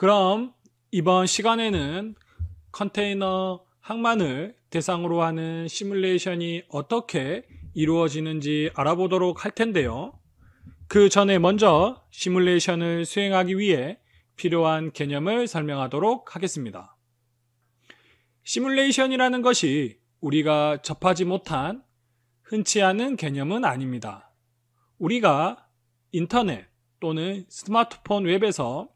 그럼 이번 시간에는 컨테이너 항만을 대상으로 하는 시뮬레이션이 어떻게 이루어지는지 알아보도록 할 텐데요. 그 전에 먼저 시뮬레이션을 수행하기 위해 필요한 개념을 설명하도록 하겠습니다. 시뮬레이션이라는 것이 우리가 접하지 못한 흔치 않은 개념은 아닙니다. 우리가 인터넷 또는 스마트폰 웹에서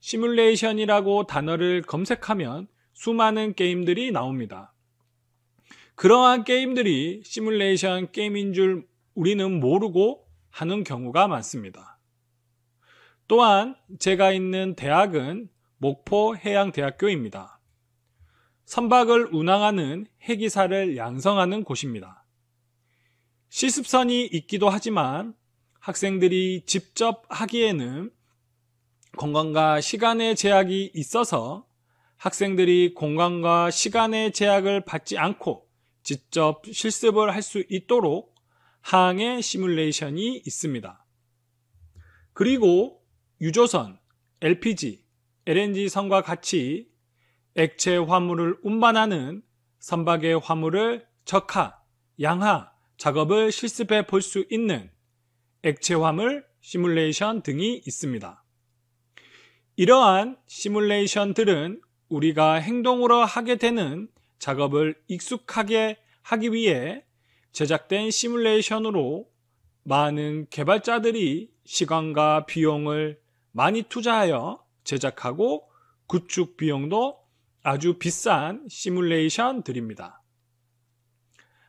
시뮬레이션이라고 단어를 검색하면 수많은 게임들이 나옵니다. 그러한 게임들이 시뮬레이션 게임인 줄 우리는 모르고 하는 경우가 많습니다. 또한 제가 있는 대학은 목포해양대학교입니다. 선박을 운항하는 해기사를 양성하는 곳입니다. 시습선이 있기도 하지만 학생들이 직접 하기에는 공간과 시간의 제약이 있어서 학생들이 공간과 시간의 제약을 받지 않고 직접 실습을 할 수 있도록 항해 시뮬레이션이 있습니다. 그리고 유조선, LPG, LNG선과 같이 액체 화물을 운반하는 선박의 화물을 적하, 양하 작업을 실습해 볼 수 있는 액체 화물 시뮬레이션 등이 있습니다. 이러한 시뮬레이션들은 우리가 행동으로 하게 되는 작업을 익숙하게 하기 위해 제작된 시뮬레이션으로 많은 개발자들이 시간과 비용을 많이 투자하여 제작하고 구축 비용도 아주 비싼 시뮬레이션들입니다.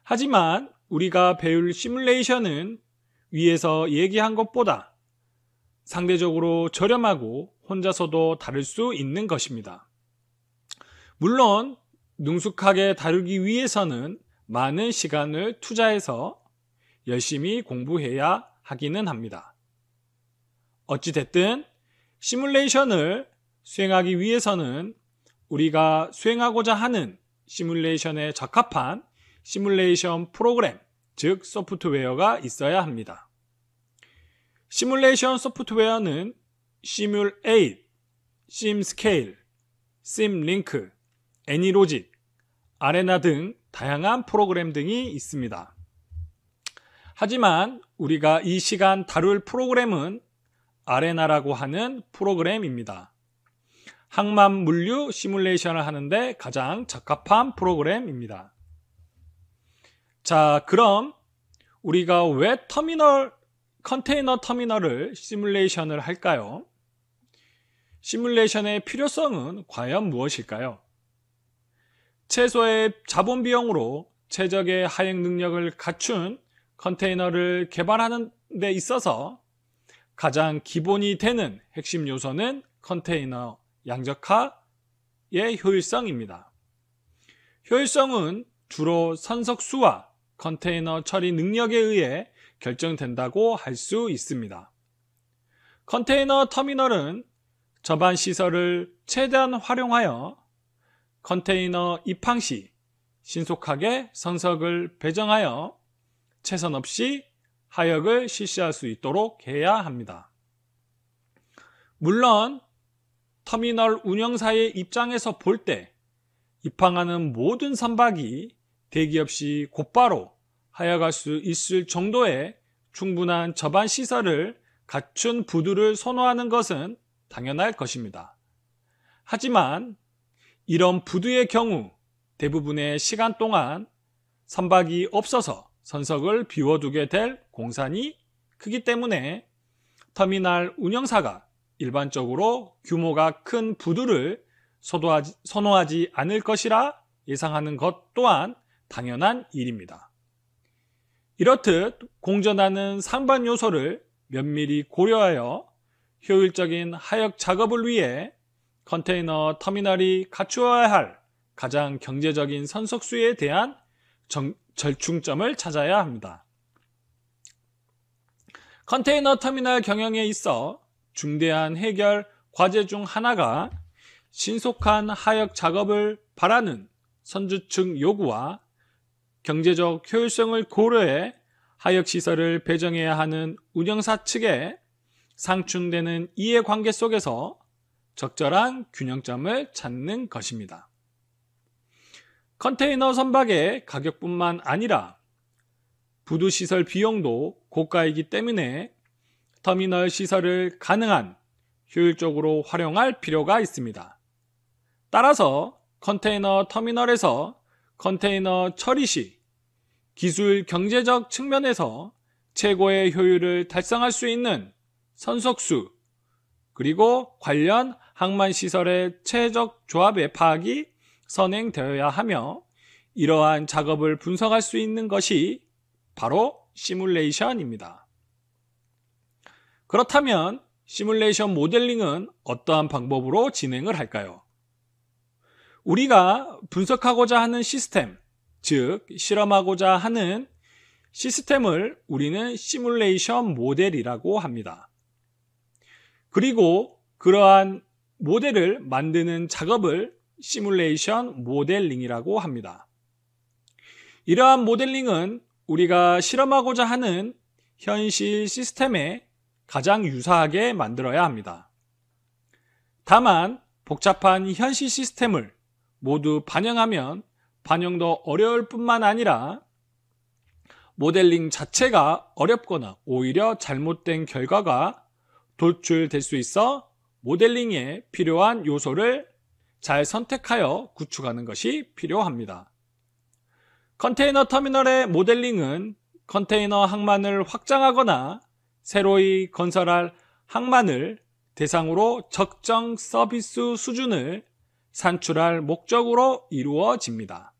하지만 우리가 배울 시뮬레이션은 위에서 얘기한 것보다 상대적으로 저렴하고 혼자서도 다룰 수 있는 것입니다. 물론 능숙하게 다루기 위해서는 많은 시간을 투자해서 열심히 공부해야 하기는 합니다. 어찌됐든 시뮬레이션을 수행하기 위해서는 우리가 수행하고자 하는 시뮬레이션에 적합한 시뮬레이션 프로그램, 즉 소프트웨어가 있어야 합니다. 시뮬레이션 소프트웨어는 시뮬에잇, 심스케일, 심링크, 애니로직, 아레나 등 다양한 프로그램 등이 있습니다. 하지만 우리가 이 시간 다룰 프로그램은 아레나라고 하는 프로그램입니다. 항만 물류 시뮬레이션을 하는데 가장 적합한 프로그램입니다. 자, 그럼 우리가 왜 터미널 컨테이너 터미널을 시뮬레이션을 할까요? 시뮬레이션의 필요성은 과연 무엇일까요? 최소의 자본 비용으로 최적의 하행 능력을 갖춘 컨테이너를 개발하는 데 있어서 가장 기본이 되는 핵심 요소는 컨테이너 양적화의 효율성입니다. 효율성은 주로 선석수와 컨테이너 처리 능력에 의해 결정된다고 할 수 있습니다. 컨테이너 터미널은 저반 시설을 최대한 활용하여 컨테이너 입항 시 신속하게 선석을 배정하여 최선 없이 하역을 실시할 수 있도록 해야 합니다. 물론 터미널 운영사의 입장에서 볼 때 입항하는 모든 선박이 대기 없이 곧바로 하역할 수 있을 정도의 충분한 저반 시설을 갖춘 부두를 선호하는 것은 당연할 것입니다. 하지만 이런 부두의 경우 대부분의 시간 동안 선박이 없어서 선석을 비워두게 될 공산이 크기 때문에 터미널 운영사가 일반적으로 규모가 큰 부두를 선호하지 않을 것이라 예상하는 것 또한 당연한 일입니다. 이렇듯 공전하는 상반 요소를 면밀히 고려하여 효율적인 하역 작업을 위해 컨테이너 터미널이 갖추어야 할 가장 경제적인 선속수에 대한 정, 절충점을 찾아야 합니다. 컨테이너 터미널 경영에 있어 중대한 해결 과제 중 하나가 신속한 하역 작업을 바라는 선주층 요구와 경제적 효율성을 고려해 하역 시설을 배정해야 하는 운영사 측의 상충되는 이해 관계 속에서 적절한 균형점을 찾는 것입니다. 컨테이너 선박의 가격뿐만 아니라 부두 시설 비용도 고가이기 때문에 터미널 시설을 가능한 효율적으로 활용할 필요가 있습니다. 따라서 컨테이너 터미널에서 컨테이너 처리 시 기술 경제적 측면에서 최고의 효율을 달성할 수 있는 선석수, 그리고 관련 항만시설의 최적 조합의 파악이 선행되어야 하며 이러한 작업을 분석할 수 있는 것이 바로 시뮬레이션입니다. 그렇다면 시뮬레이션 모델링은 어떠한 방법으로 진행을 할까요? 우리가 분석하고자 하는 시스템, 즉 실험하고자 하는 시스템을 우리는 시뮬레이션 모델이라고 합니다. 그리고 그러한 모델을 만드는 작업을 시뮬레이션 모델링이라고 합니다. 이러한 모델링은 우리가 실험하고자 하는 현실 시스템에 가장 유사하게 만들어야 합니다. 다만 복잡한 현실 시스템을 모두 반영하면 반영도 어려울 뿐만 아니라 모델링 자체가 어렵거나 오히려 잘못된 결과가 돌출될 수 있어 모델링에 필요한 요소를 잘 선택하여 구축하는 것이 필요합니다. 컨테이너 터미널의 모델링은 컨테이너 항만을 확장하거나 새로이 건설할 항만을 대상으로 적정 서비스 수준을 산출할 목적으로 이루어집니다.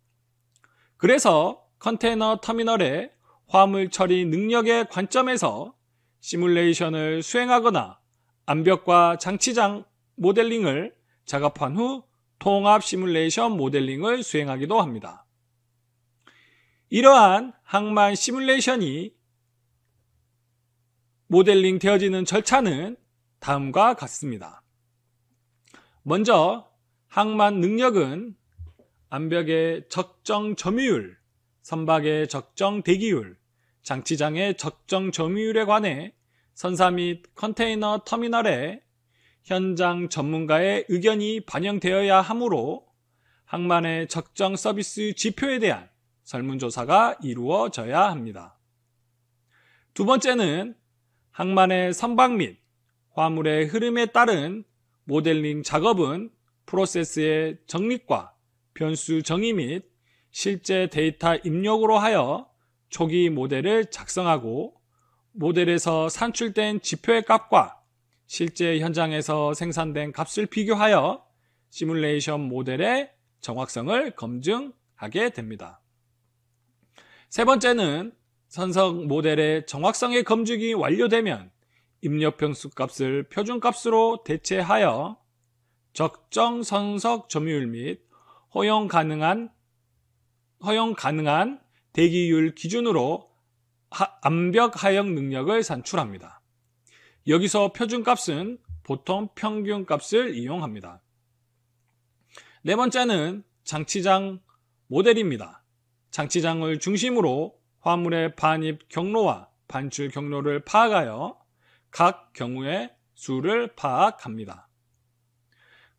그래서 컨테이너 터미널의 화물 처리 능력의 관점에서 시뮬레이션을 수행하거나 암벽과 장치장 모델링을 작업한 후 통합 시뮬레이션 모델링을 수행하기도 합니다. 이러한 항만 시뮬레이션이 모델링 되어지는 절차는 다음과 같습니다. 먼저 항만 능력은 암벽의 적정 점유율, 선박의 적정 대기율, 장치장의 적정 점유율에 관해 선사 및 컨테이너 터미널에 현장 전문가의 의견이 반영되어야 하므로 항만의 적정 서비스 지표에 대한 설문조사가 이루어져야 합니다. 두 번째는 항만의 선박 및 화물의 흐름에 따른 모델링 작업은 프로세스의 정립과 변수 정의 및 실제 데이터 입력으로 하여 초기 모델을 작성하고 모델에서 산출된 지표의 값과 실제 현장에서 생산된 값을 비교하여 시뮬레이션 모델의 정확성을 검증하게 됩니다. 세 번째는 선성 모델의 정확성의 검증이 완료되면 입력변수 값을 표준값으로 대체하여 적정 선석 점유율 및 허용 가능한 허용 가능한 대기율 기준으로 암벽 하역 능력을 산출합니다. 여기서 표준값은 보통 평균값을 이용합니다. 네 번째는 장치장 모델입니다. 장치장을 중심으로 화물의 반입 경로와 반출 경로를 파악하여 각 경우의 수를 파악합니다.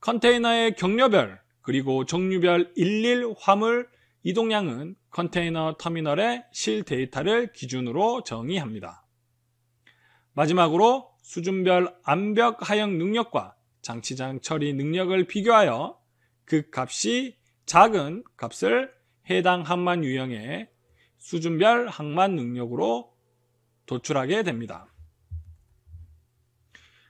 컨테이너의 경로별 그리고 종류별 일일 화물 이동량은 컨테이너 터미널의 실 데이터를 기준으로 정의합니다. 마지막으로 수준별 암벽 하역 능력과 장치장 처리 능력을 비교하여 그 값이 작은 값을 해당 항만 유형의 수준별 항만 능력으로 도출하게 됩니다.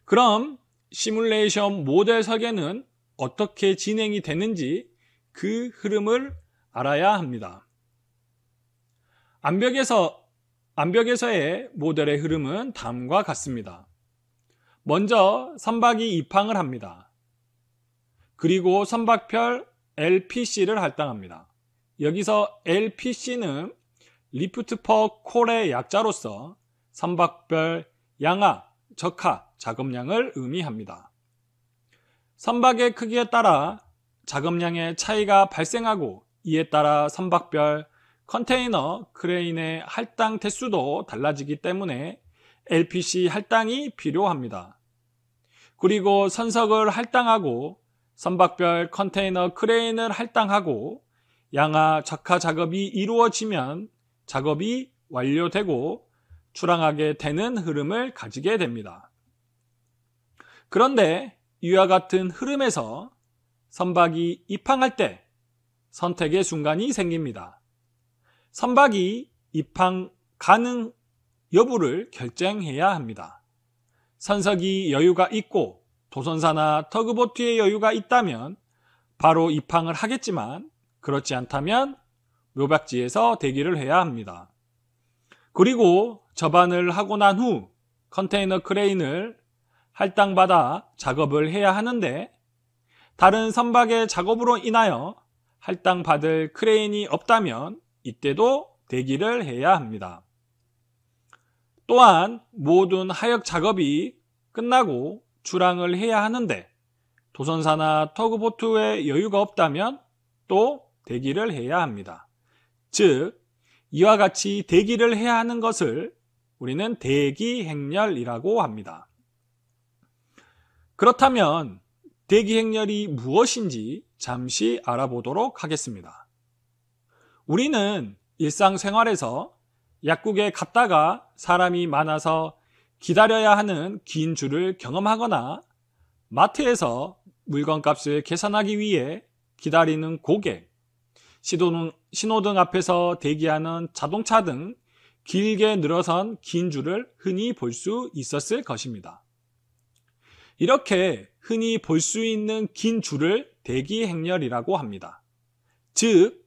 그럼 시뮬레이션 모델 설계는 어떻게 진행이 되는지 그 흐름을 알아야 합니다. 암벽에서, 암벽에서의 모델의 흐름은 다음과 같습니다. 먼저 선박이 입항을 합니다. 그리고 선박별 LPC를 할당합니다. 여기서 LPC는 리프트 퍼 콜의 약자로서 선박별 양하, 적하, 작업량을 의미합니다. 선박의 크기에 따라 작업량의 차이가 발생하고 이에 따라 선박별 컨테이너 크레인의 할당 대수도 달라지기 때문에 LPC 할당이 필요합니다. 그리고 선석을 할당하고 선박별 컨테이너 크레인을 할당하고 양하 적하 작업이 이루어지면 작업이 완료되고 출항하게 되는 흐름을 가지게 됩니다. 그런데 이와 같은 흐름에서 선박이 입항할 때 선택의 순간이 생깁니다. 선박이 입항 가능 여부를 결정해야 합니다. 선석이 여유가 있고 도선사나 터그보트에 여유가 있다면 바로 입항을 하겠지만 그렇지 않다면 묘박지에서 대기를 해야 합니다. 그리고 접안을 하고 난 후 컨테이너 크레인을 할당받아 작업을 해야 하는데 다른 선박의 작업으로 인하여 할당받을 크레인이 없다면 이때도 대기를 해야 합니다. 또한 모든 하역 작업이 끝나고 출항을 해야 하는데 도선사나 터그보트에 여유가 없다면 또 대기를 해야 합니다. 즉 이와 같이 대기를 해야 하는 것을 우리는 대기 행렬이라고 합니다. 그렇다면 대기 행렬이 무엇인지 잠시 알아보도록 하겠습니다. 우리는 일상생활에서 약국에 갔다가 사람이 많아서 기다려야 하는 긴 줄을 경험하거나 마트에서 물건값을 계산하기 위해 기다리는 고객, 시도는, 신호등 앞에서 대기하는 자동차 등 길게 늘어선 긴 줄을 흔히 볼 수 있었을 것입니다. 이렇게 흔히 볼 수 있는 긴 줄을 대기 행렬이라고 합니다. 즉,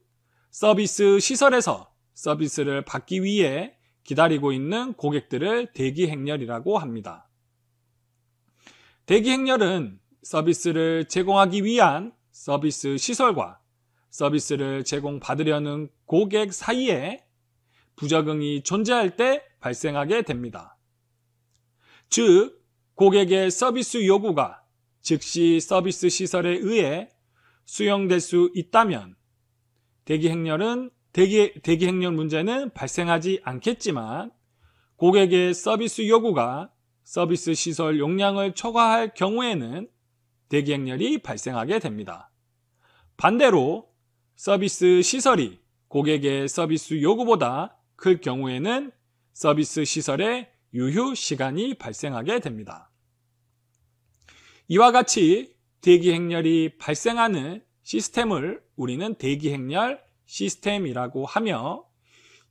서비스 시설에서 서비스를 받기 위해 기다리고 있는 고객들을 대기 행렬이라고 합니다. 대기 행렬은 서비스를 제공하기 위한 서비스 시설과 서비스를 제공받으려는 고객 사이에 부작용이 존재할 때 발생하게 됩니다. 즉, 고객의 서비스 요구가 즉시 서비스 시설에 의해 수용될 수 있다면 대기 행렬은 대기, 대기 행렬 문제는 발생하지 않겠지만 고객의 서비스 요구가 서비스 시설 용량을 초과할 경우에는 대기 행렬이 발생하게 됩니다. 반대로 서비스 시설이 고객의 서비스 요구보다 클 경우에는 서비스 시설의 유휴 시간이 발생하게 됩니다. 이와 같이 대기 행렬이 발생하는 시스템을 우리는 대기행렬 시스템이라고 하며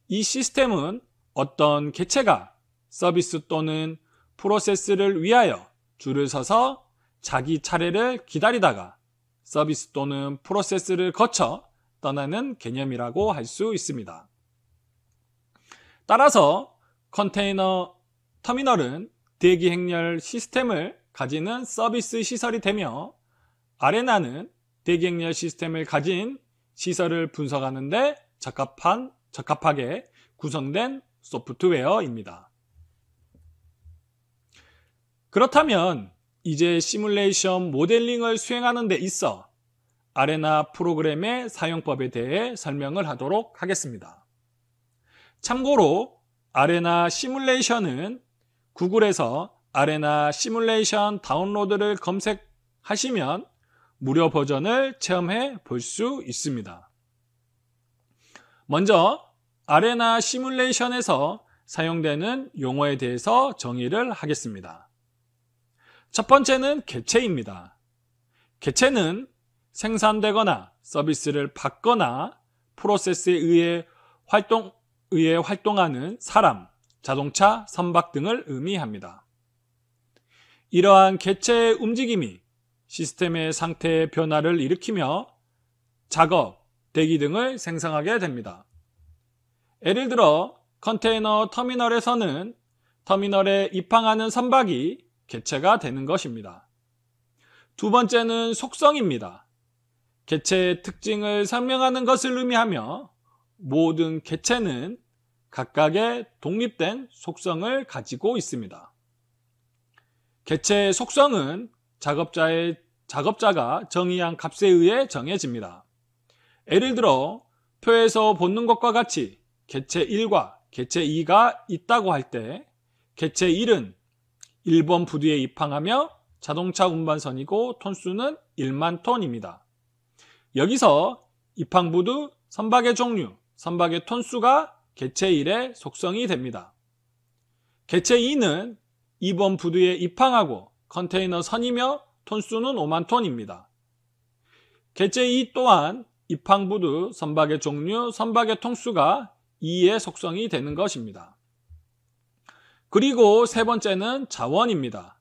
이 시스템은 어떤 개체가 서비스 또는 프로세스를 위하여 줄을 서서 자기 차례를 기다리다가 서비스 또는 프로세스를 거쳐 떠나는 개념이라고 할 수 있습니다. 따라서 컨테이너 터미널은 대기 행렬 시스템을 가지는 서비스 시설이 되며 아레나는 대기행렬 시스템을 가진 시설을 분석하는데 적합한, 적합하게 구성된 소프트웨어입니다. 그렇다면 이제 시뮬레이션 모델링을 수행하는 데 있어 아레나 프로그램의 사용법에 대해 설명을 하도록 하겠습니다. 참고로 아레나 시뮬레이션은 구글에서 아레나 시뮬레이션 다운로드를 검색하시면 무료 버전을 체험해 볼 수 있습니다. 먼저 아레나 시뮬레이션에서 사용되는 용어에 대해서 정의를 하겠습니다. 첫 번째는 개체입니다. 개체는 생산되거나 서비스를 받거나 프로세스에 의해 활동 의해 활동하는 사람, 자동차, 선박 등을 의미합니다. 이러한 개체의 움직임이 시스템의 상태의 변화를 일으키며 작업, 대기 등을 생성하게 됩니다. 예를 들어 컨테이너 터미널에서는 터미널에 입항하는 선박이 개체가 되는 것입니다. 두 번째는 속성입니다. 개체의 특징을 설명하는 것을 의미하며 모든 개체는 각각의 독립된 속성을 가지고 있습니다. 개체의 속성은 작업자의 작업자가 정의한 값에 의해 정해집니다. 예를 들어 표에서 보는 것과 같이 개체 1과 개체 2가 있다고 할 때 개체 1은 1번 부두에 입항하며 자동차 운반선이고 톤수는 1만 톤입니다. 여기서 입항부두, 선박의 종류, 선박의 톤수가 개체 1의 속성이 됩니다. 개체 2는 2번 부두에 입항하고 컨테이너 선이며 톤수는 5만 톤입니다. 개체 2 또한 입항부두, 선박의 종류, 선박의 통수가 2의 속성이 되는 것입니다. 그리고 세 번째는 자원입니다.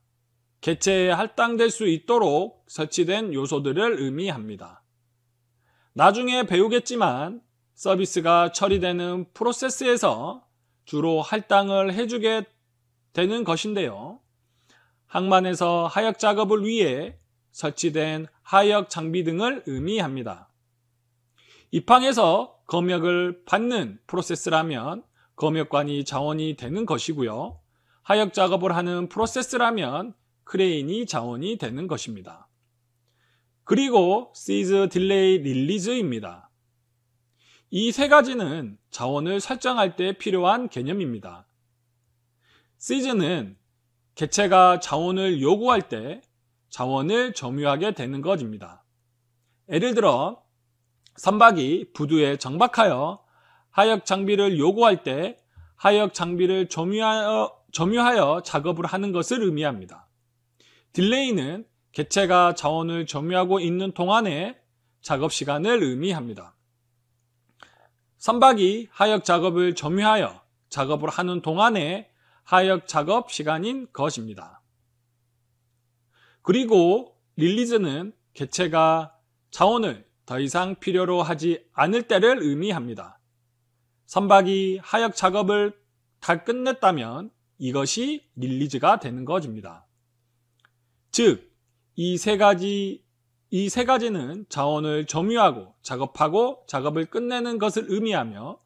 개체에 할당될 수 있도록 설치된 요소들을 의미합니다. 나중에 배우겠지만 서비스가 처리되는 프로세스에서 주로 할당을 해주게 되는 것인데요. 항만에서 하역 작업을 위해 설치된 하역 장비 등을 의미합니다. 입항에서 검역을 받는 프로세스라면 검역관이 자원이 되는 것이고요. 하역 작업을 하는 프로세스라면 크레인이 자원이 되는 것입니다. 그리고 시즈 딜레이 릴리즈입니다. 이 세 가지는 자원을 설정할 때 필요한 개념입니다. 시즈는 개체가 자원을 요구할 때 자원을 점유하게 되는 것입니다. 예를 들어 선박이 부두에 정박하여 하역 장비를 요구할 때 하역 장비를 점유하여, 점유하여 작업을 하는 것을 의미합니다. 딜레이는 개체가 자원을 점유하고 있는 동안에 작업 시간을 의미합니다. 선박이 하역 작업을 점유하여 작업을 하는 동안에 하역 작업 시간인 것입니다. 그리고 릴리즈는 개체가 자원을 더 이상 필요로 하지 않을 때를 의미합니다. 선박이 하역 작업을 다 끝냈다면 이것이 릴리즈가 되는 것입니다. 즉, 이 세 가지, 이 세 가지는 자원을 점유하고 작업하고 작업을 끝내는 것을 의미하며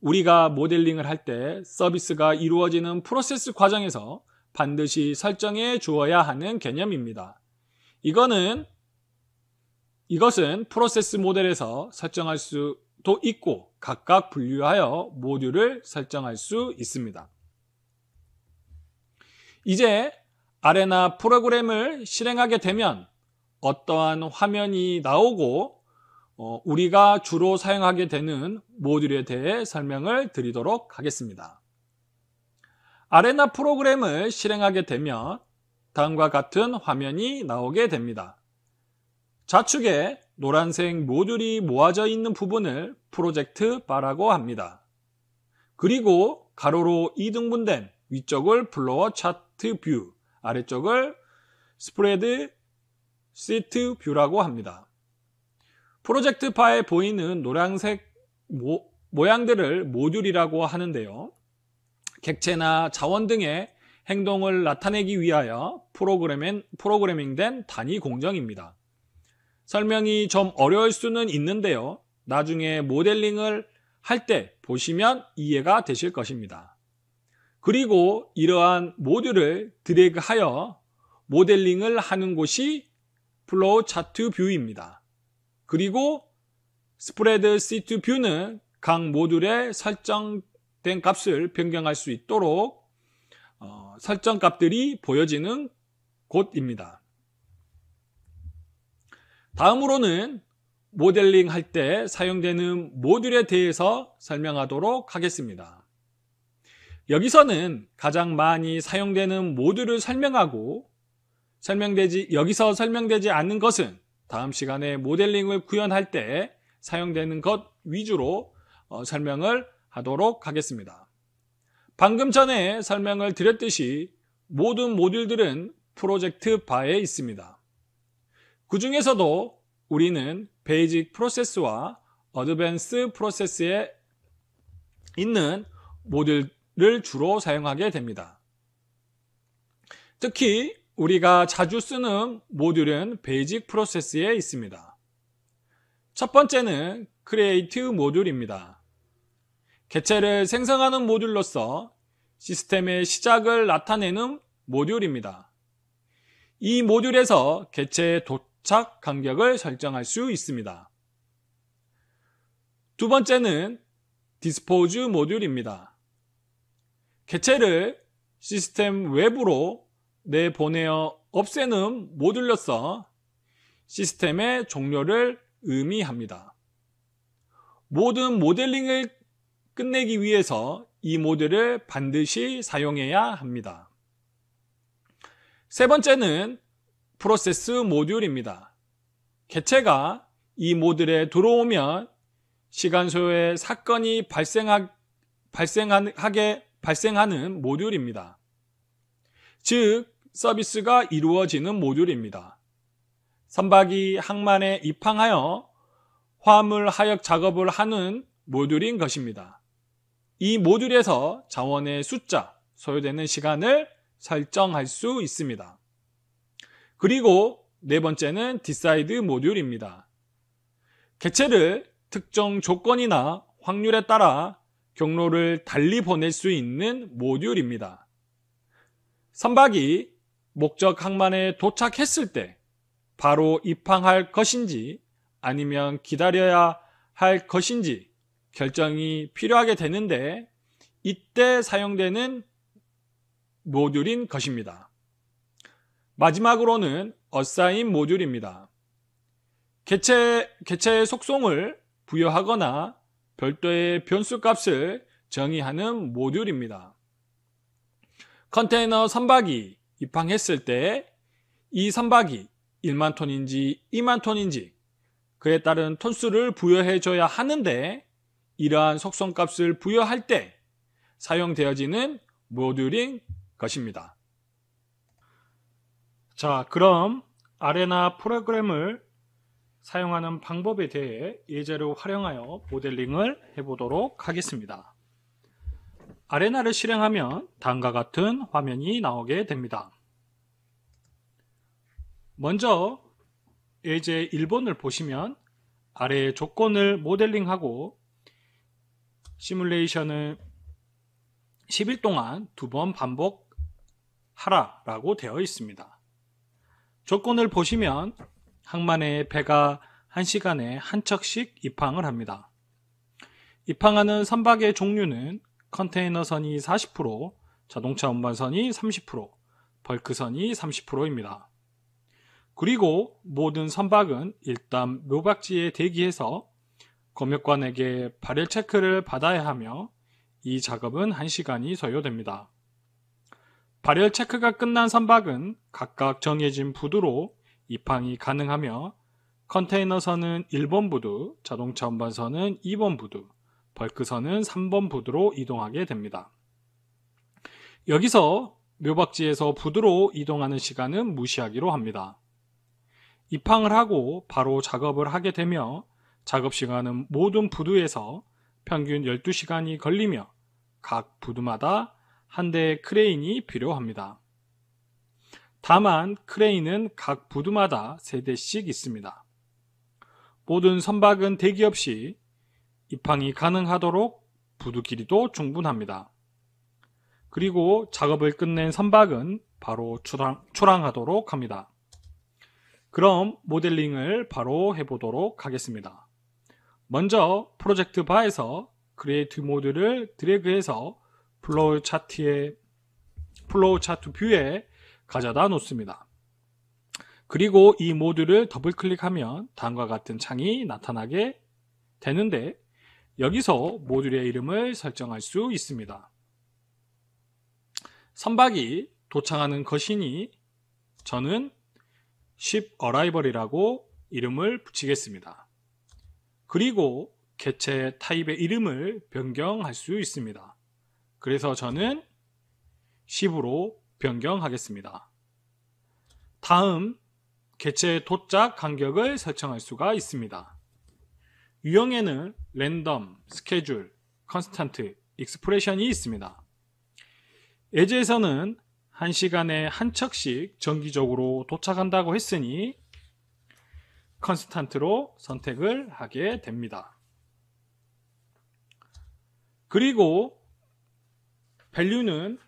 우리가 모델링을 할 때 서비스가 이루어지는 프로세스 과정에서 반드시 설정해 주어야 하는 개념입니다. 이거는 이것은 프로세스 모델에서 설정할 수도 있고 각각 분류하여 모듈을 설정할 수 있습니다. 이제 아레나 프로그램을 실행하게 되면 어떠한 화면이 나오고 어, 우리가 주로 사용하게 되는 모듈에 대해 설명을 드리도록 하겠습니다. 아레나 프로그램을 실행하게 되면 다음과 같은 화면이 나오게 됩니다. 좌측에 노란색 모듈이 모아져 있는 부분을 프로젝트 바라고 합니다. 그리고 가로로 2등분된 위쪽을 플로어 차트 뷰, 아래쪽을 스프레드 시트 뷰라고 합니다. 프로젝트 파에 보이는 노란색 모, 모양들을 모듈이라고 하는데요. 객체나 자원 등의 행동을 나타내기 위하여 프로그래밍, 프로그래밍된 단위 공정입니다. 설명이 좀 어려울 수는 있는데요. 나중에 모델링을 할 때 보시면 이해가 되실 것입니다. 그리고 이러한 모듈을 드래그하여 모델링을 하는 곳이 플로우 차트 뷰입니다. 그리고 스프레드 C2 뷰는 각 모듈의 설정된 값을 변경할 수 있도록 어, 설정 값들이 보여지는 곳입니다. 다음으로는 모델링 할 때 사용되는 모듈에 대해서 설명하도록 하겠습니다. 여기서는 가장 많이 사용되는 모듈을 설명하고 설명되지 여기서 설명되지 않는 것은 다음 시간에 모델링을 구현할 때 사용되는 것 위주로 어, 설명을 하도록 하겠습니다. 방금 전에 설명을 드렸듯이 모든 모듈들은 프로젝트 바에 있습니다. 그 중에서도 우리는 베이직 프로세스와 어드밴스 프로세스에 있는 모듈을 주로 사용하게 됩니다. 특히 우리가 자주 쓰는 모듈은 베이직 프로세스에 있습니다. 첫 번째는 크리에이트 모듈입니다. 개체를 생성하는 모듈로서 시스템의 시작을 나타내는 모듈입니다. 이 모듈에서 개체의 도착 간격을 설정할 수 있습니다. 두 번째는 디스포즈 모듈입니다. 개체를 시스템 외부로 내보내어 없애는 모듈러서 시스템의 종료를 의미합니다. 모든 모델링을 끝내기 위해서 이 모듈을 반드시 사용해야 합니다. 세 번째는 프로세스 모듈입니다. 개체가 이 모듈에 들어오면 시간 소요의 사건이 발생하, 발생하게 발생하는 모듈입니다. 즉 서비스가 이루어지는 모듈입니다. 선박이 항만에 입항하여 화물 하역 작업을 하는 모듈인 것입니다. 이 모듈에서 자원의 숫자, 소요되는 시간을 설정할 수 있습니다. 그리고 네 번째는 디사이드 모듈입니다. 개체를 특정 조건이나 확률에 따라 경로를 달리 보낼 수 있는 모듈입니다. 선박이 목적 항만에 도착했을 때 바로 입항할 것인지 아니면 기다려야 할 것인지 결정이 필요하게 되는데 이때 사용되는 모듈인 것입니다. 마지막으로는 어사인 모듈입니다. 개체, 개체의 속성을 부여하거나 별도의 변수값을 정의하는 모듈입니다. 컨테이너 선박이 입항했을 때 이 선박이 1만 톤인지 2만 톤인지 그에 따른 톤수를 부여해줘야 하는데 이러한 속성값을 부여할 때 사용되어지는 모듈인 것입니다. 자, 그럼 아레나 프로그램을 사용하는 방법에 대해 예제를 활용하여 모델링을 해보도록 하겠습니다. 아레나를 실행하면 다음과 같은 화면이 나오게 됩니다. 먼저 예제 1번을 보시면 아래의 조건을 모델링하고 시뮬레이션을 10일 동안 두 번 반복하라 라고 되어 있습니다. 조건을 보시면 항만의 배가 1시간에 한 척씩 입항을 입항하는 합니다. 종류는 선박의 컨테이너선이 40%, 자동차 운반선이 30%, 벌크선이 30%입니다. 그리고 모든 선박은 일단 묘박지에 대기해서 검역관에게 발열 체크를 받아야 하며 이 작업은 1시간이 소요됩니다. 발열 체크가 끝난 선박은 각각 정해진 부두로 입항이 가능하며 컨테이너선은 1번 부두, 자동차 운반선은 2번 부두, 벌크선은 3번 부두로 이동하게 됩니다. 여기서 묘박지에서 부두로 이동하는 시간은 무시하기로 합니다. 입항을 하고 바로 작업을 하게 되며 작업 시간은 모든 부두에서 평균 12시간이 걸리며 각 부두마다 한 대의 크레인이 필요합니다. 다만 크레인은 각 부두마다 3대씩 있습니다. 모든 선박은 대기 없이 입항이 가능하도록 부두 길이도 충분합니다. 그리고 작업을 끝낸 선박은 바로 출항, 출항하도록 합니다. 그럼 모델링을 바로 해보도록 하겠습니다. 먼저 프로젝트 바에서 크리에이트 모드를 드래그해서 플로우 차트에 플로우 차트 뷰에 가져다 놓습니다. 그리고 이 모드를 더블 클릭하면 다음과 같은 창이 나타나게 되는데 여기서 모듈의 이름을 설정할 수 있습니다. 선박이 도착하는 것이니 저는 ship arrival이라고 이름을 붙이겠습니다. 그리고 개체 타입의 이름을 변경할 수 있습니다. 그래서 저는 10으로 변경하겠습니다. 다음 개체 도착 간격을 설정할 수가 있습니다. 유형에는 랜덤, 스케줄, 컨스턴트 익스프레션이 있습니다. 예제에서는 1시간에 한 척씩 정기적으로 도착한다고 했으니 컨스턴트로 선택을 하게 됩니다. 그리고 밸류는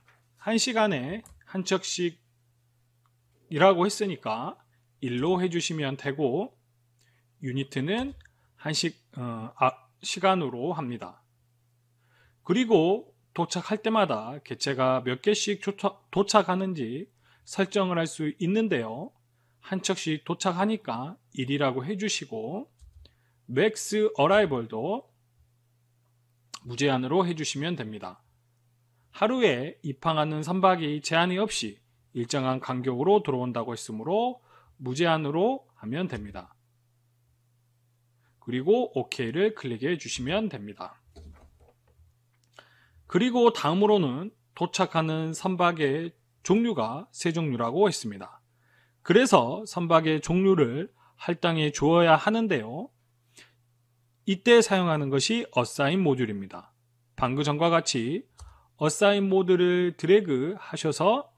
1시간에 한 척씩이라고 했으니까 1로 해주시면 되고 유니트는 한식 어, 아, 시간으로 합니다. 그리고 도착할 때마다 개체가 몇 개씩 도착하는지 설정을 할 수 있는데요. 한 척씩 도착하니까 1이라고 해주시고 맥스 어라이벌도 무제한으로 해주시면 됩니다. 하루에 입항하는 선박이 제한이 없이 일정한 간격으로 들어온다고 했으므로 무제한으로 하면 됩니다. 그리고 OK를 클릭해 주시면 됩니다. 그리고 다음으로는 도착하는 선박의 종류가 세 종류라고 했습니다. 그래서 선박의 종류를 할당해 주어야 하는데요. 이때 사용하는 것이 어사인 모듈입니다. 방금 전과 같이 어사인 모듈을 드래그 하셔서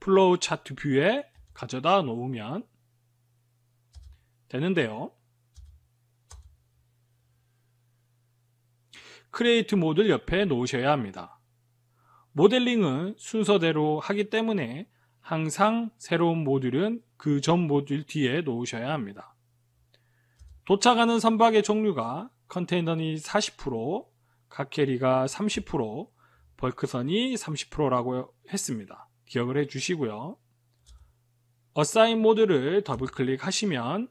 플로우 차트 뷰에 가져다 놓으면 되는데요. 크리에이트 모드를 옆에 놓으셔야 합니다. 모델링은 순서대로 하기 때문에 항상 새로운 모듈은 그 전 모듈 뒤에 놓으셔야 합니다. 도착하는 선박의 종류가 컨테이너니 40%, 각캐리가 30%, 벌크선이 30%라고 했습니다. 기억을 해주시고요. 어사인 모드를 더블클릭하시면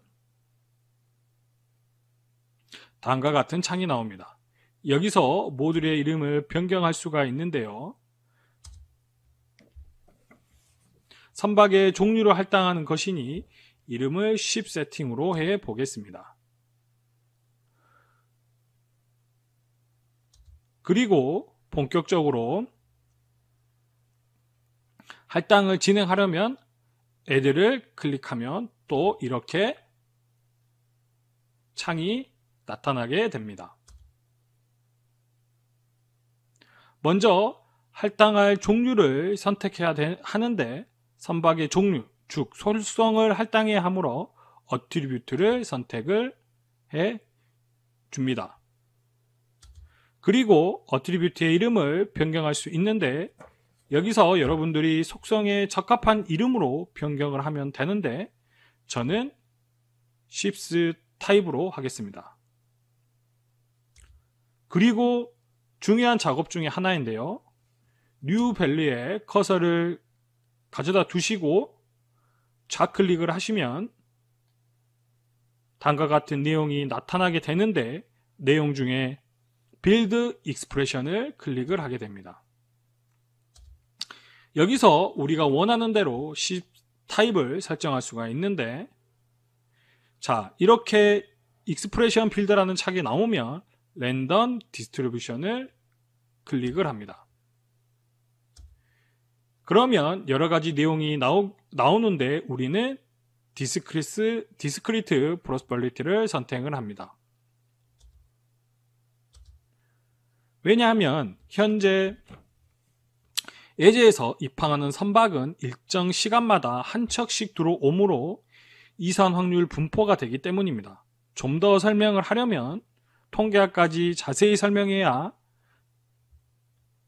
다음과 같은 창이 나옵니다. 여기서 모듈의 이름을 변경할 수가 있는데요. 선박의 종류로 할당하는 것이니 이름을 ship 세팅으로 해 보겠습니다. 그리고 본격적으로 할당을 진행하려면 애들을 클릭하면 또 이렇게 창이 나타나게 됩니다. 먼저 할당할 종류를 선택해야 하는데 선박의 종류, 즉 소유성을 할당해야 하므로 어트리뷰트를 선택을 해 줍니다. 그리고 어트리뷰트의 이름을 변경할 수 있는데 여기서 여러분들이 속성에 적합한 이름으로 변경을 하면 되는데 저는 ship's 타입으로 하겠습니다. 그리고 중요한 작업 중에 하나인데요. 뉴밸리에 커서를 가져다 두시고 좌클릭을 하시면 다음과 같은 내용이 나타나게 되는데 내용 중에 빌드 익스프레션을 클릭을 하게 됩니다. 여기서 우리가 원하는 대로 시 타입을 설정할 수가 있는데 자 이렇게 익스프레션 빌드라는 창이 나오면 랜덤 디스트리뷰션을 클릭을 합니다. 그러면 여러 가지 내용이 나오, 나오는데 우리는 디스크리스, 디스크리트 프로스펄리티를 선택을 합니다. 왜냐하면 현재 예제에서 입항하는 선박은 일정 시간마다 한 척씩 들어오므로 이산 확률 분포가 되기 때문입니다. 좀 더 설명을 하려면 통계학까지 자세히 설명해야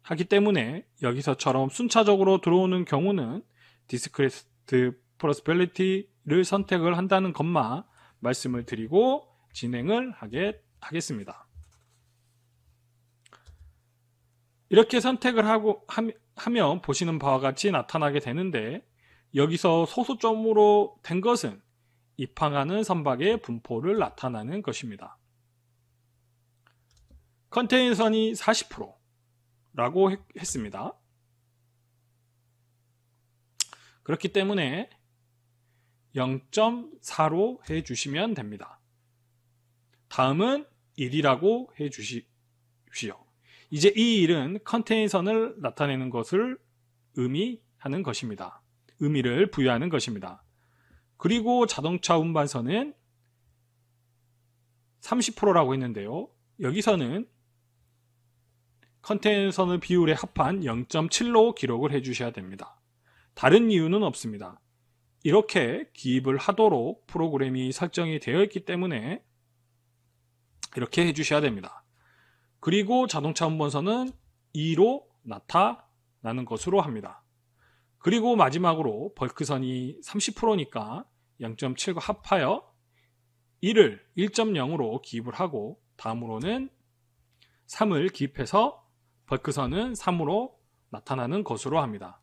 하기 때문에 여기서처럼 순차적으로 들어오는 경우는 디스크리스트 프로스펠리티를 선택을 한다는 것만 말씀을 드리고 진행을 하게 하겠습니다. 이렇게 선택을 하고 하면 보시는 바와 같이 나타나게 되는데 여기서 소수점으로 된 것은 입항하는 선박의 분포를 나타나는 것입니다. 컨테이너선이 40%, 라고 했, 습니다 그렇기 때문에 0.4로 해 주시면 됩니다. 다음은 1이라고 해 주십시오. 이제 이 1은 컨테이너선을 나타내는 것을 의미하는 것입니다. 의미를 부여하는 것입니다. 그리고 자동차 운반선은 30%라고 했는데요. 여기서는 컨테이너선을 비율에 합한 0.7로 기록을 해주셔야 됩니다. 다른 이유는 없습니다. 이렇게 기입을 하도록 프로그램이 설정이 되어 있기 때문에 이렇게 해주셔야 됩니다. 그리고 자동차 운번선은 2로 나타나는 것으로 합니다. 그리고 마지막으로 벌크선이 30%니까 0.7과 합하여 1을 1.0으로 기입을 하고 다음으로는 3을 기입해서 버크선은 3으로 나타나는 것으로 합니다.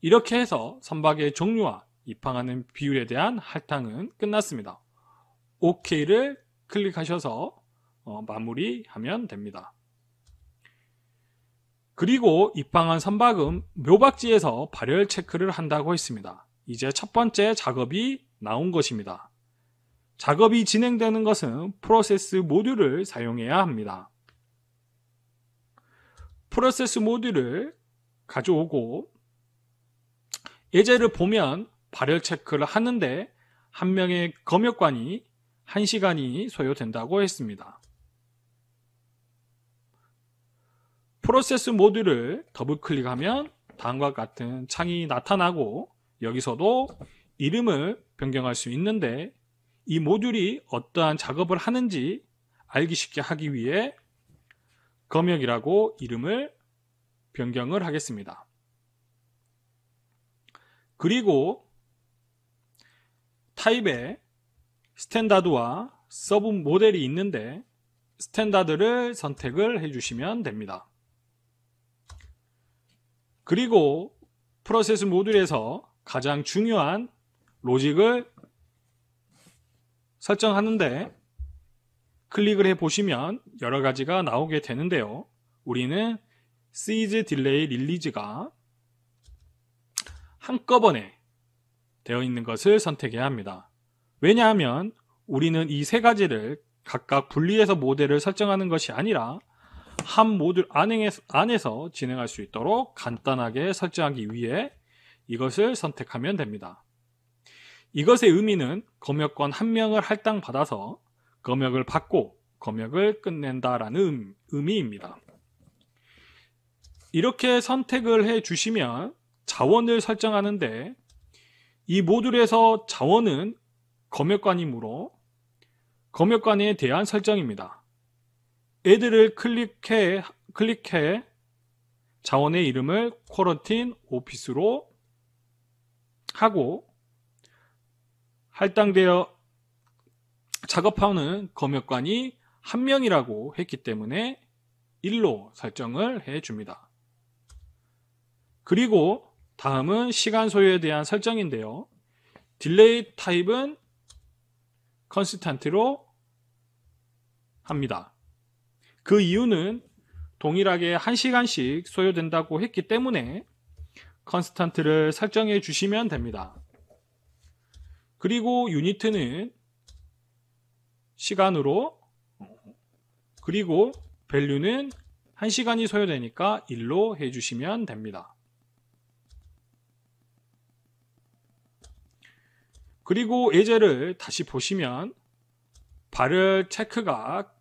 이렇게 해서 선박의 종류와 입항하는 비율에 대한 할당은 끝났습니다. OK를 클릭하셔서 어, 마무리하면 됩니다. 그리고 입항한 선박은 묘박지에서 발열 체크를 한다고 했습니다. 이제 첫 번째 작업이 나온 것입니다. 작업이 진행되는 것은 프로세스 모듈을 사용해야 합니다. 프로세스 모듈을 가져오고 예제를 보면 발열 체크를 하는데 한 명의 검역관이 1시간이 소요된다고 했습니다. 프로세스 모듈을 더블 클릭하면 다음과 같은 창이 나타나고 여기서도 이름을 변경할 수 있는데 이 모듈이 어떠한 작업을 하는지 알기 쉽게 하기 위해 검역이라고 이름을 변경을 하겠습니다. 그리고 타입에 스탠다드와 서브 모델이 있는데 스탠다드를 선택을 해주시면 됩니다. 그리고 프로세스 모듈에서 가장 중요한 로직을 설정하는데 클릭을 해 보시면 여러 가지가 나오게 되는데요. 우리는 시즈 딜레이 릴리즈가 한꺼번에 되어 있는 것을 선택해야 합니다. 왜냐하면 우리는 이 세 가지를 각각 분리해서 모델을 설정하는 것이 아니라 한 모듈 안에서 진행할 수 있도록 간단하게 설정하기 위해 이것을 선택하면 됩니다. 이것의 의미는 검역권 한 명을 할당받아서 검역을 받고 검역을 끝낸다라는 의미입니다. 이렇게 선택을 해 주시면 자원을 설정하는데 이 모듈에서 자원은 검역관이므로 검역관에 대한 설정입니다. 애들을 클릭해 클릭해 자원의 이름을 쿼런틴 오피스로 하고 할당되어 작업하는 검역관이 한 명이라고 했기 때문에 1로 설정을 해줍니다. 그리고 다음은 시간 소요에 대한 설정인데요. 딜레이 타입은 컨스턴트로 합니다. 그 이유는 동일하게 1시간씩 소요된다고 했기 때문에 컨스턴트를 설정해 주시면 됩니다. 그리고 유니트는 시간으로 그리고 밸류는 1시간이 소요되니까 1로 해주시면 됩니다. 그리고 예제를 다시 보시면 발열 체크가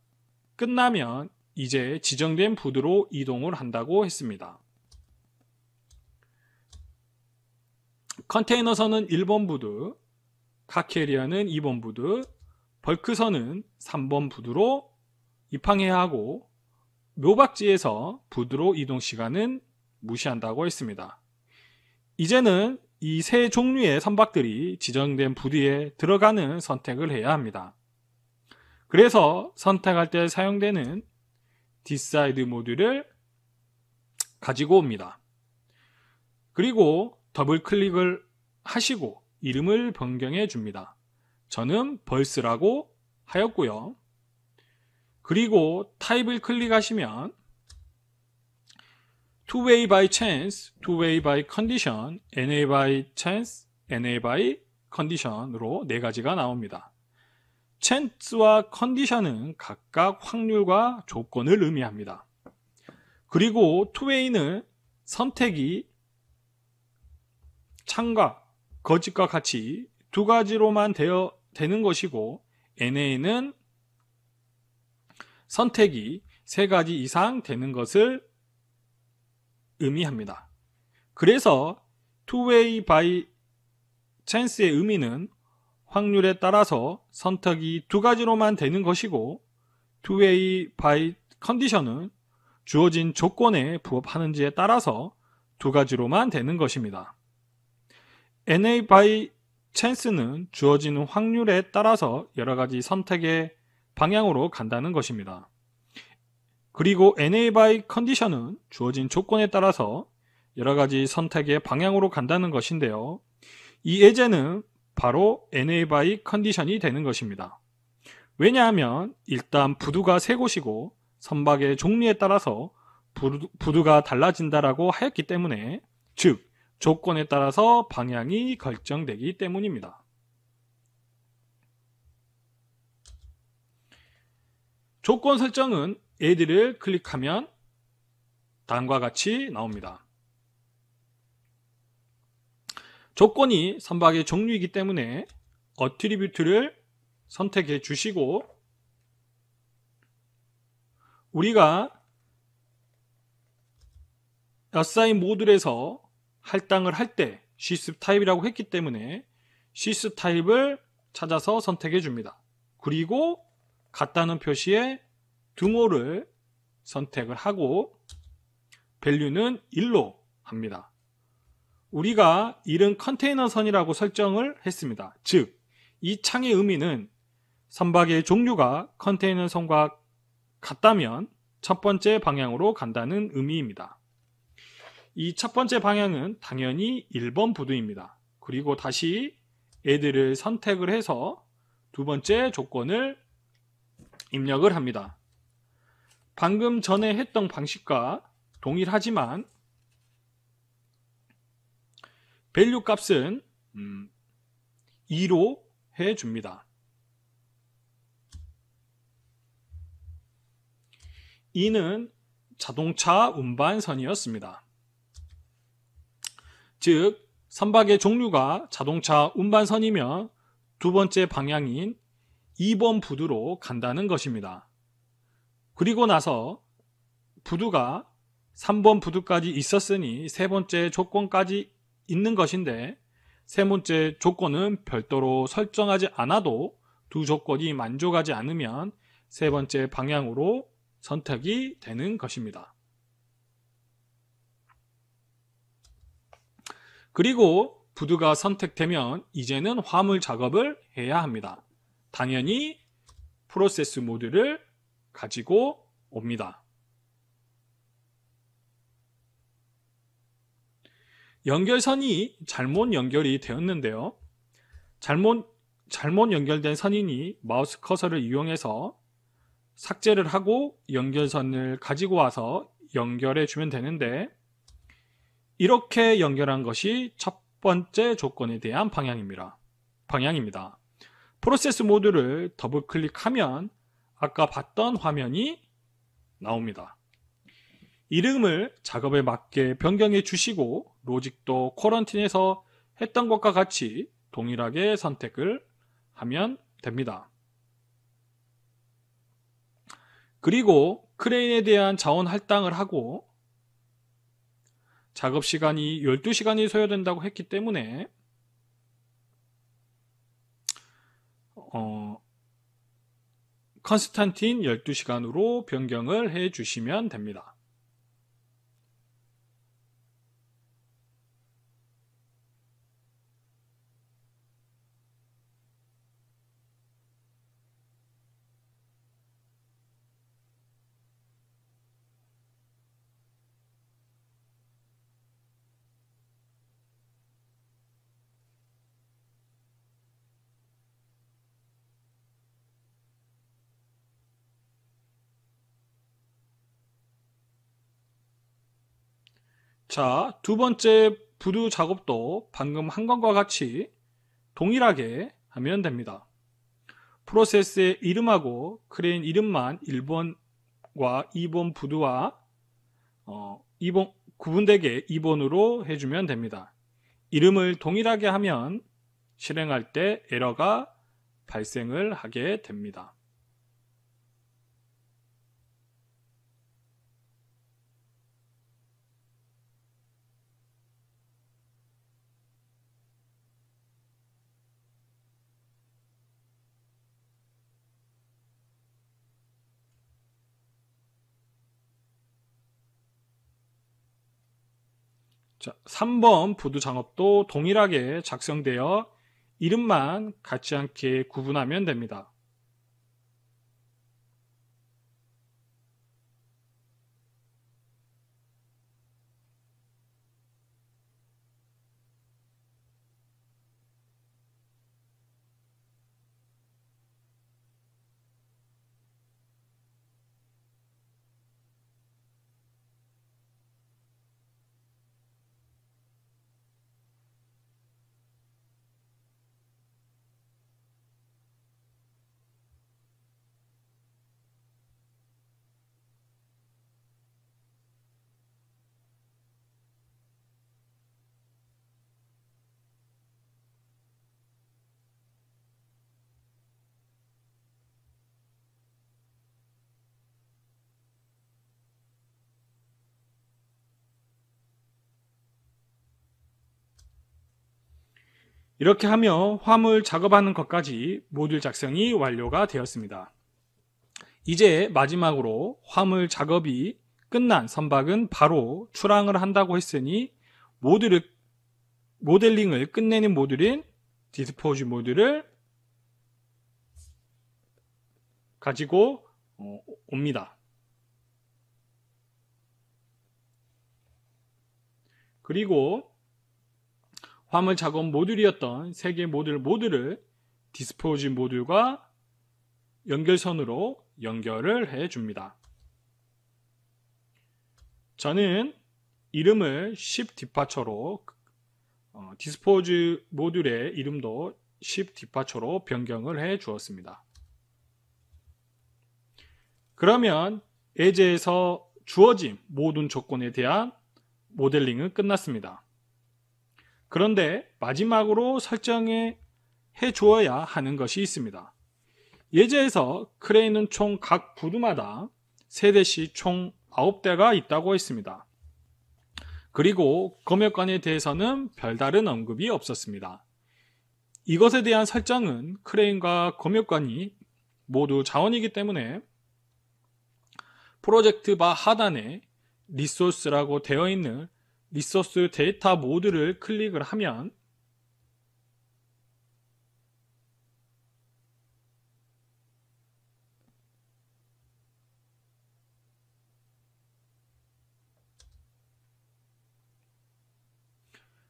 끝나면 이제 지정된 부드로 이동을 한다고 했습니다. 컨테이너선은 1번 부드카 캐리어는 2번 부드 벌크선은 3번 부두로 입항해야 하고 묘박지에서 부두로 이동 시간은 무시한다고 했습니다. 이제는 이 세 종류의 선박들이 지정된 부두에 들어가는 선택을 해야 합니다. 그래서 선택할 때 사용되는 디사이드 모듈을 가지고 옵니다. 그리고 더블 클릭을 하시고 이름을 변경해 줍니다. 저는 벌스라고 하였고요. 그리고 타입을 클릭하시면 two-way by chance, two-way by condition, na by chance, na by condition으로 네 가지가 나옵니다. chance와 condition은 각각 확률과 조건을 의미합니다. 그리고 two-way는 선택이 창과 거짓과 같이 두 가지로만 되어 되는 것이고 NA는 선택이 세 가지 이상 되는 것을 의미합니다. 그래서 two-way by chance의 의미는 확률에 따라서 선택이 두 가지로만 되는 것이고 two-way by condition은 주어진 조건에 부합하는지에 따라서 두 가지로만 되는 것입니다. NA by 찬스는 주어지는 확률에 따라서 여러 가지 선택의 방향으로 간다는 것입니다. 그리고 NA by 컨디션은 주어진 조건에 따라서 여러 가지 선택의 방향으로 간다는 것인데요. 이 예제는 바로 NA by 컨디션이 되는 것입니다. 왜냐하면 일단 부두가 세 곳이고 선박의 종류에 따라서 부두가 달라진다라고 하였기 때문에 즉 조건에 따라서 방향이 결정되기 때문입니다. 조건 설정은 add를 클릭하면 다음과 같이 나옵니다. 조건이 선박의 종류이기 때문에 어트리뷰트를 선택해 주시고 우리가 a s 어사인 모듈에서 할당을 할 때 시스 타입이라고 했기 때문에 시스 타입을 찾아서 선택해 줍니다. 그리고 같다는 표시에 등호를 선택을 하고 밸류는 1로 합니다. 우리가 1은 컨테이너 선이라고 설정을 했습니다. 즉, 이 창의 의미는 선박의 종류가 컨테이너 선과 같다면 첫 번째 방향으로 간다는 의미입니다. 이첫 번째 방향은 당연히 1번 부두입니다. 그리고 다시 애들을 선택을 해서 두 번째 조건을 입력을 합니다. 방금 전에 했던 방식과 동일하지만 밸류 값은 2로 음, 해줍니다. 2는 자동차 운반선이었습니다. 즉 선박의 종류가 자동차 운반선이면 두 번째 방향인 2번 부두로 간다는 것입니다. 그리고 나서 부두가 3번 부두까지 있었으니 세 번째 조건까지 있는 것인데 세 번째 조건은 별도로 설정하지 않아도 두 조건이 만족하지 않으면 세 번째 방향으로 선택이 되는 것입니다. 그리고 부두가 선택되면 이제는 화물 작업을 해야 합니다. 당연히 프로세스 모드를 가지고 옵니다. 연결선이 잘못 연결이 되었는데요. 잘못, 잘못 연결된 선인이 마우스 커서를 이용해서 삭제를 하고 연결선을 가지고 와서 연결해 주면 되는데 이렇게 연결한 것이 첫 번째 조건에 대한 방향입니다. 방향입니다. 프로세스 모드를 더블 클릭하면 아까 봤던 화면이 나옵니다. 이름을 작업에 맞게 변경해 주시고 로직도 코런틴에서 했던 것과 같이 동일하게 선택을 하면 됩니다. 그리고 크레인에 대한 자원 할당을 하고 작업 시간이 12시간이 소요된다고 했기 때문에 어, 컨스탄틴 12시간으로 변경을 해 주시면 됩니다. 자, 두 번째 부두 작업도 방금 한 것과 같이 동일하게 하면 됩니다. 프로세스의 이름하고 크레인 이름만 1번과 2번 부두와 어, 2번, 구분되게 2번으로 해주면 됩니다. 이름을 동일하게 하면 실행할 때 에러가 발생을 하게 됩니다. 자, 3번 부두 장업도 동일하게 작성되어 이름만 같지 않게 구분하면 됩니다. 이렇게 하며 화물 작업하는 것까지 모듈 작성이 완료가 되었습니다. 이제 마지막으로 화물 작업이 끝난 선박은 바로 출항을 한다고 했으니 모듈을, 모델링을 끝내는 모듈인 디스포즈 모듈을 가지고 어, 옵니다. 그리고 화물 작업 모듈이었던 세개 모듈 모두를 디스포즈 모듈과 연결선으로 연결을 해 줍니다. 저는 이름을 ship 디파처로 어, 디스포즈 모듈의 이름도 ship 디파처로 변경을 해 주었습니다. 그러면 예제에서 주어진 모든 조건에 대한 모델링은 끝났습니다. 그런데 마지막으로 설정해 해 주어야 하는 것이 있습니다. 예제에서 크레인은 총 각 부두마다 3대씩총 9대가 있다고 했습니다. 그리고 검역관에 대해서는 별다른 언급이 없었습니다. 이것에 대한 설정은 크레인과 검역관이 모두 자원이기 때문에 프로젝트 바 하단에 리소스라고 되어 있는 리소스 데이터 모드를 클릭을 하면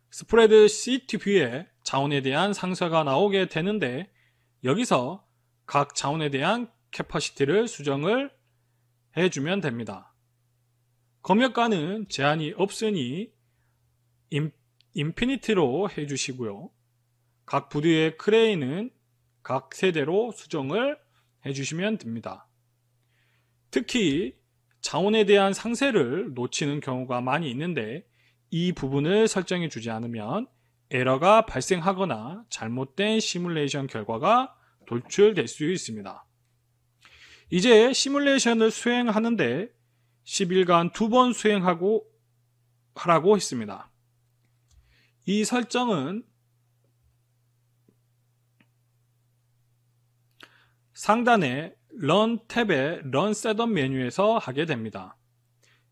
스프레드 시트 뷰에 자원에 대한 상세가 나오게 되는데 여기서 각 자원에 대한 캐파시티를 수정을 해주면 됩니다. 검역가는 제한이 없으니 인, 인피니트로 해주시고요. 각 부두의 크레인은 각 세대로 수정을 해주시면 됩니다. 특히 자원에 대한 상세를 놓치는 경우가 많이 있는데 이 부분을 설정해 주지 않으면 에러가 발생하거나 잘못된 시뮬레이션 결과가 돌출될 수 있습니다. 이제 시뮬레이션을 수행하는데 10일간 두 번 수행하고 하라고 했습니다. 이 설정은 상단에런 탭의 런 셋업 메뉴에서 하게 됩니다.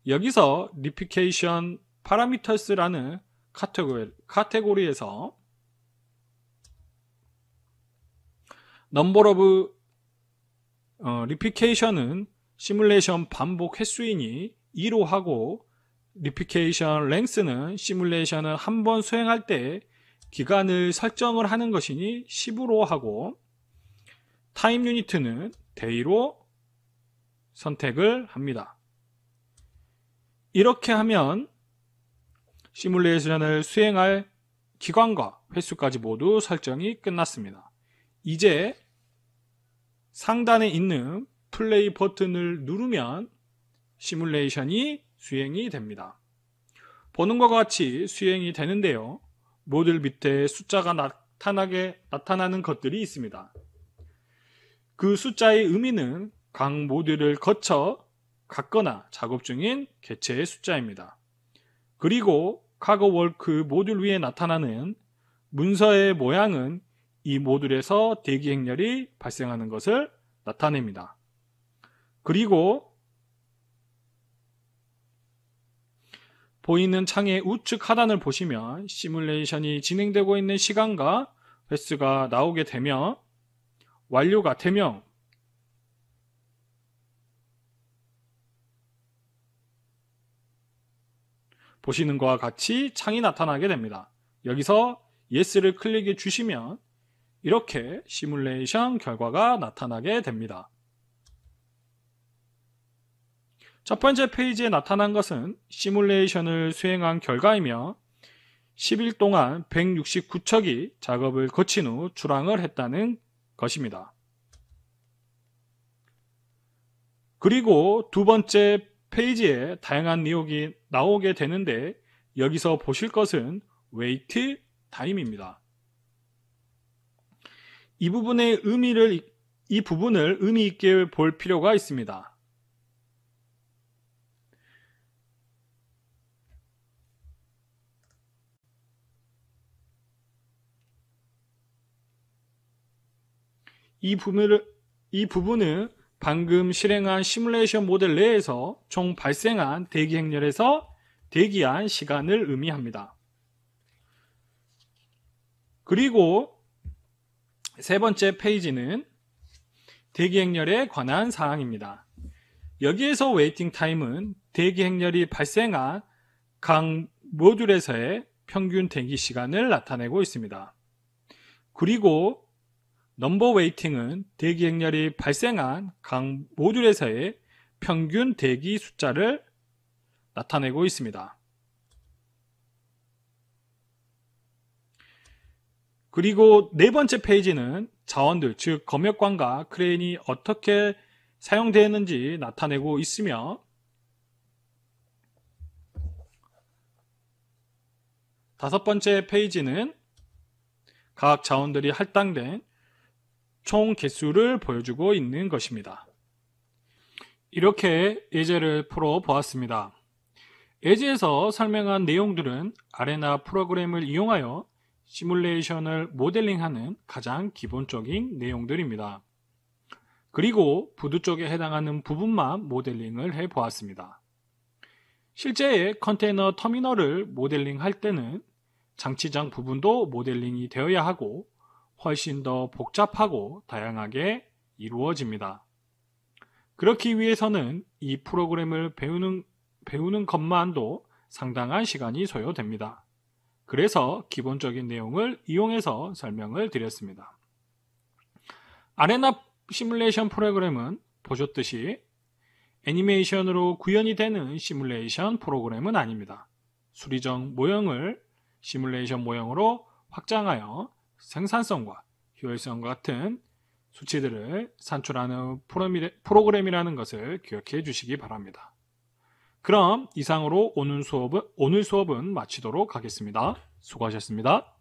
여기서 리피케이션 파라미터스라는 카테고리, 카테고리에서 넘버 오브 어, 리피케이션은 시뮬레이션 반복 횟수이니 2로 하고 리피케이션 랭스는 시뮬레이션을 한 번 수행할 때 기간을 설정을 하는 것이니 10으로 하고 타임 유니트는 데이로 선택을 합니다. 이렇게 하면 시뮬레이션을 수행할 기간과 횟수까지 모두 설정이 끝났습니다. 이제 상단에 있는 플레이 버튼을 누르면 시뮬레이션이 수행이 됩니다. 보는 것과 같이 수행이 되는데요. 모듈 밑에 숫자가 나타나게 나타나는 것들이 있습니다. 그 숫자의 의미는 각 모듈을 거쳐 갔거나 작업 중인 개체의 숫자입니다. 그리고 카고월크 모듈 위에 나타나는 문서의 모양은 이 모듈에서 대기 행렬이 발생하는 것을 나타냅니다. 그리고 보이는 창의 우측 하단을 보시면 시뮬레이션이 진행되고 있는 시간과 횟수가 나오게 되며 완료가 되며 보시는 것과 같이 창이 나타나게 됩니다. 여기서 yes를 클릭해 주시면 이렇게 시뮬레이션 결과가 나타나게 됩니다. 첫 번째 페이지에 나타난 것은 시뮬레이션을 수행한 결과이며 10일 동안 169척이 작업을 거친 후 출항을 했다는 것입니다. 그리고 두 번째 페이지에 다양한 내용이 나오게 되는데 여기서 보실 것은 웨이트 타임입니다. 이 부분의 의미를 이 부분을 의미 있게 볼 필요가 있습니다. 이 부분을, 이 부분을 방금 실행한 시뮬레이션 모델 내에서 총 발생한 대기 행렬에서 대기한 시간을 의미합니다. 그리고 세 번째 페이지는 대기 행렬에 관한 사항입니다. 여기에서 웨이팅 타임은 대기 행렬이 발생한 각 모듈에서의 평균 대기 시간을 나타내고 있습니다. 그리고 넘버 웨이팅은 대기 행렬이 발생한 각 모듈에서의 평균 대기 숫자를 나타내고 있습니다. 그리고 네 번째 페이지는 자원들, 즉 검역관과 크레인이 어떻게 사용되었는지 나타내고 있으며 다섯 번째 페이지는 각 자원들이 할당된 총 개수를 보여주고 있는 것입니다. 이렇게 예제를 풀어 보았습니다. 예제에서 설명한 내용들은 아레나 프로그램을 이용하여 시뮬레이션을 모델링하는 가장 기본적인 내용들입니다. 그리고 부두 쪽에 해당하는 부분만 모델링을 해 보았습니다. 실제의 컨테이너 터미널을 모델링 할 때는 장치장 부분도 모델링이 되어야 하고 훨씬 더 복잡하고 다양하게 이루어집니다. 그렇기 위해서는 이 프로그램을 배우는, 배우는 것만도 상당한 시간이 소요됩니다. 그래서 기본적인 내용을 이용해서 설명을 드렸습니다. 아레나 시뮬레이션 프로그램은 보셨듯이 애니메이션으로 구현이 되는 시뮬레이션 프로그램은 아닙니다. 수리정 모형을 시뮬레이션 모형으로 확장하여 생산성과 효율성과 같은 수치들을 산출하는 프로그램이라는 것을 기억해 주시기 바랍니다. 그럼 이상으로 오늘 수업은, 오늘 수업은 마치도록 하겠습니다. 수고하셨습니다.